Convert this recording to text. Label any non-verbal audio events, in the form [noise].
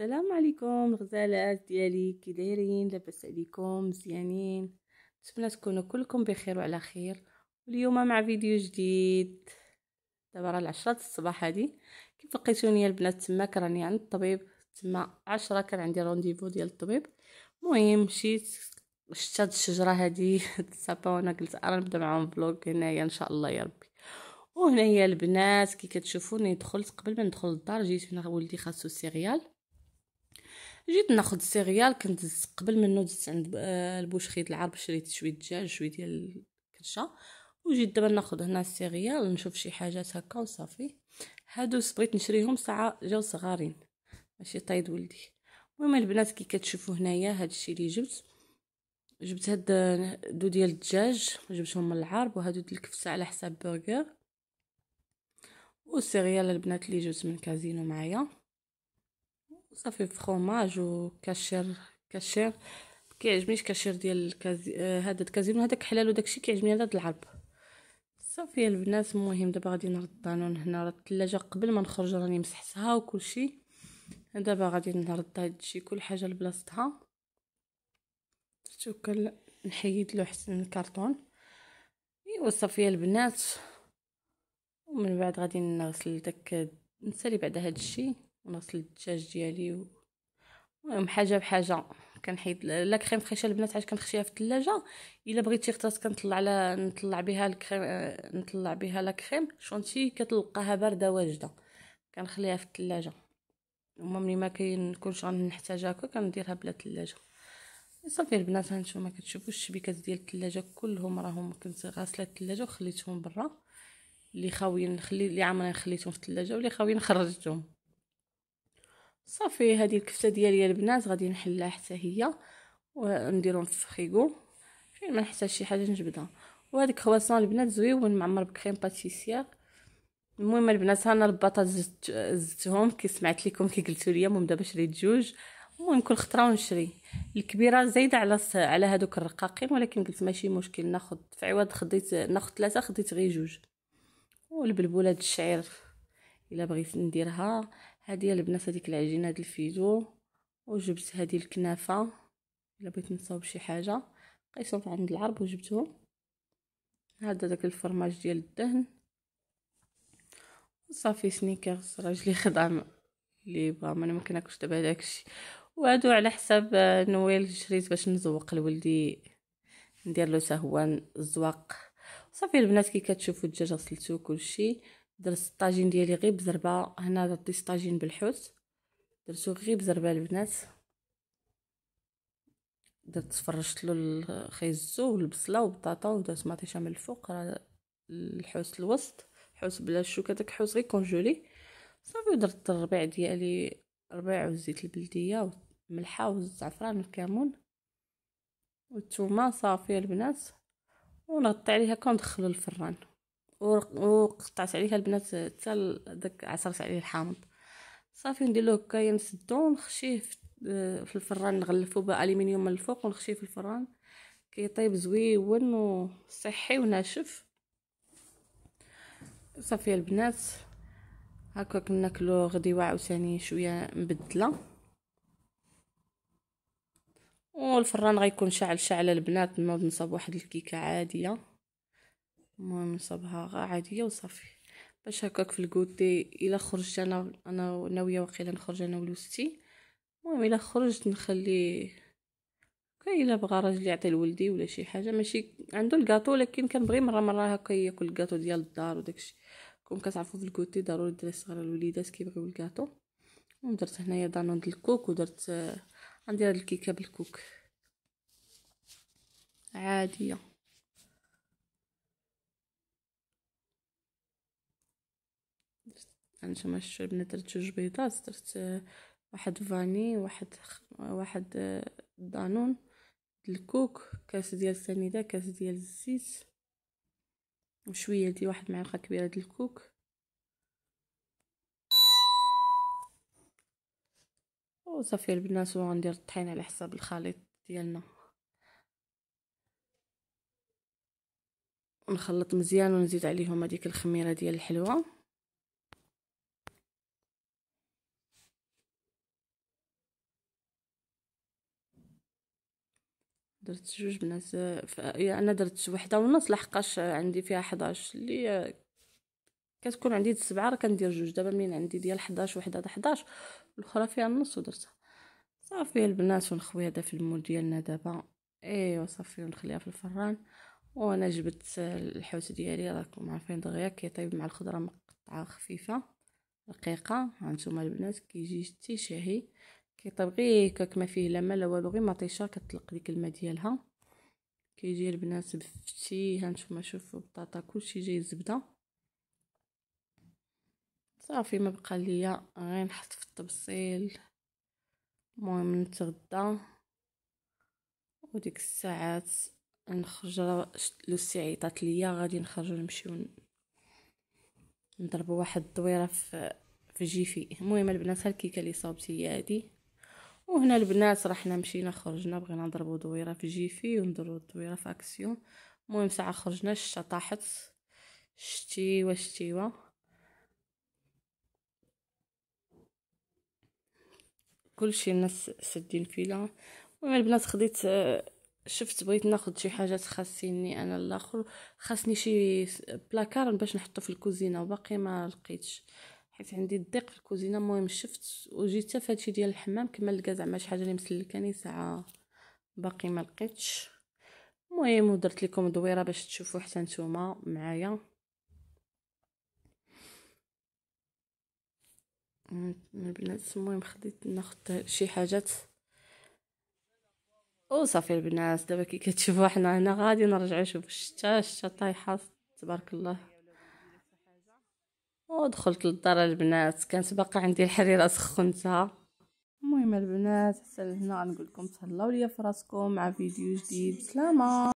السلام عليكم الغزالات ديالي كي دايرين لاباس عليكم مزيانين نتمنى تكونوا كلكم بخير وعلى خير واليوم مع فيديو جديد دابا راه د الصباح هادي كيف لقيتوني البنات تما كراني عند الطبيب تما عشرة كان عندي رونديفو ديال الطبيب مهم مشيت شفت هاد الشجره هادي [laughs] الصابه وانا قلت انا نبدا معاهم فلوك هنايا ان شاء الله يا ربي وهنايا البنات كي كتشوفوني دخلت قبل ما ندخل للدار جيت هنا ولدي خاصو سيريال جيت ناخذ السيريال كنت قبل منه دزت عند آه، البوشخيت العرب شريت شويه دجاج شويه ديال الكرشه وجيت دابا ناخذ هنا السيريال نشوف شي حاجات هكا وصافي هادو بغيت نشريهم ساعه جاو صغارين ماشي طايد ولدي المهم البنات كي كتشوفوا هنايا هادشي اللي جبت جبت هاد دو ديال الدجاج جبتهم من العرب وهادو ديال الكفته على حساب برجر والسيريال البنات اللي جبت من كازينو معايا صافي فخوماج وكاشير كاشير كيعجبنيش كاشير ديال الكازي... آه، هذا الكازينو هذاك حلال وداكشي كيعجبني هذا العرب صافي البنات المهم دابا غادي نرد الدانون هنا راه الثلاجه قبل ما نخرج راني مسحتها وكلشي دابا غادي نرد هادشي كل حاجه لبلاصتها شكرا نحيد له حسن الكرتون ايوا صافي البنات ومن بعد غادي نغسل داك نسالي بعد هادشي ونصل الدجاج ديالي المهم حاجه بحاجه كنحيد لا كريم فريشه البنات عاد كنخشيها في الثلاجه الا بغيتي اختات كنطلع على نطلع بها الكريم آه، نطلع بها لا كريم شونتي كتلقاها بارده واجده كنخليها في الثلاجه وما ملي ما كنكونش غنحتاجها هكا كنديرها بلا ثلاجه صافي البنات هانتوما كتشوفوا الشبيكات ديال الثلاجه كلهم راهم كنت غاسله الثلاجه وخليتهم برا اللي خاويين خلي اللي عمري خليتهم في الثلاجه واللي خاويين خرجتهم صافي هذه الكفته ديالي البنات غادي نحلها حتى هي ونديرهم في الفريغو فين ما نحتاج شي حاجه نجبدها وهاد خواسان البنات زويون معمر بكريم باتيسير المهم البنات انا البطاط زدت زدتهم كي سمعت لكم كي قلتوا لي المهم دابا شريت جوج المهم كل خطره ونشري الكبيره زايده على س... على هذوك الرقاقين ولكن قلت ماشي مشكل ناخذ في عوض خديت ناخذ ثلاثه خديت غير جوج والبلبوله الشعير الا بغيت نديرها هذه البنات هذيك العجينه ديال الفيدو وجبت هذه الكنافه الا بغيت نصاوب شي حاجه قيسهم عند العرب وجبتهم هذا داك الفرماج ديال الدهن صافي سنيكرز راجلي خدام اللي بغا انا ما كناكلش دابا داكشي وهادو على حساب آه، نويل شريت باش نزوق لولدي ندير له تهوان الزواق صافي البنات كي كتشوفوا الدجاج غسلتو كلشي درت الطاجين ديالي غير بزربه هنا درت الطاجين بالحوت درتو غير بزربه البنات درت فرشت له الخيزو والبصله والبطاطا ودرت مطيشه من الفوق راه الحوت الوسط حوت بلا الشوكه داك الحوت غير كونجولي صافي ودرت الربيع ديالي ربيع وزيت البلديه والملحه والزعفران والكمون والثومه صافي البنات ونغطي عليها كندخل الفران وقطعت عليها البنات حتى داك عصرت عليه الحامض صافي له هكايا نسدو ونخشيه في الفران نغلفو بالومنيوم من الفوق ونخشيه في الفران كيطيب زويون وصحي وناشف صافي البنات كناكلو ناكلو غديوه عاوتاني شويه مبدله والفران غيكون شاعل شاعله البنات نوض نصاوب واحد الكيكه عاديه المهم نصبها عادية وصافي باش هكاك في الكوتي الا خرجت انا انا ناويه واقيلا نخرج انا ولوستي المهم الا خرجت نخلي كاين الا بغى راجلي يعطي لولدي ولا شي حاجه ماشي عنده الكاطو لكن كنبغي مره مره هكا ياكل الكاطو ديال الدار وداكشي كون كتعرفوا في الكوتي ضروري الدراري الصغار الوليدات كيبغيو الكاطو ودرت هنايا دانون ديال الكوك ودرت عندي آه، هاد الكيكه بالكوك عاديه انا ما درت جوج بيضات درت واحد فاني واحد واحد دانون الكوك كاس ديال السنيده كاس ديال الزيت وشويه ديال واحد معلقه كبيره ديال الكوك وصافي البنات وغندير الطحين على حساب الخليط ديالنا ونخلط مزيان ونزيد عليهم هذيك الخميره ديال الحلوه درت جوج بنات آه، ف... يعني انا درت وحده ونص لحقاش عندي فيها 11 اللي آه، كتكون عندي سبعه راه كندير جوج دابا منين عندي ديال 11 وحده د 11 الاخرى فيها النص ودرتها صافي البنات ونخوي هذا في المول ديالنا دابا ايوا صافي ونخليها في الفران وانا جبت آه، الحوت ديالي راكم عارفين دغيا كيطيب مع الخضره مقطعه خفيفه رقيقه هانتوما البنات كيجي حتى شهي كيطيب غير هكاك ما فيه لا ما لا والو غير مطيشه كتطلق ديك الماء ديالها كيجي البنات بفتي هانتوما شوفوا البطاطا كلشي جاي زبده صافي ما بقى ليا غير نحط في الطبسيل المهم نتغدى وديك الساعات نخرج لوسي عيطات ليا غادي نخرجو نمشيو نضربو واحد الدويره في في جيفي المهم البنات ها الكيكه اللي صوبتي هي هادي وهنا البنات رحنا مشينا خرجنا بغينا نضربو دويره في جيفي ونديرو دويره في اكسيون المهم ساعه خرجنا الشتا طاحت شتيوه شتيوه كلشي الناس سدين فيلا المهم البنات خديت شفت بغيت ناخد شي حاجات خاصيني انا الاخر خاصني شي بلاكار باش نحطو في الكوزينه وباقي ما لقيتش حيت عندي الضيق في الكوزينه المهم شفت وجيت حتى فهادشي ديال الحمام كما لقى زعما شي حاجه اللي مسلكاني ساعه باقي ما لقيتش المهم ودرت لكم دويره باش تشوفوا حتى نتوما معايا البنات المهم خديت ناخد شي حاجات وصافي البنات دابا كي كتشوفوا حنا هنا غادي نرجعوا شوف الشتا الشتا طايحه تبارك الله ودخلت للدار البنات كانت باقا عندي الحريره سخنتها المهم البنات حتى لهنا غنقول لكم تهلاو ليا فراسكم مع فيديو جديد سلامه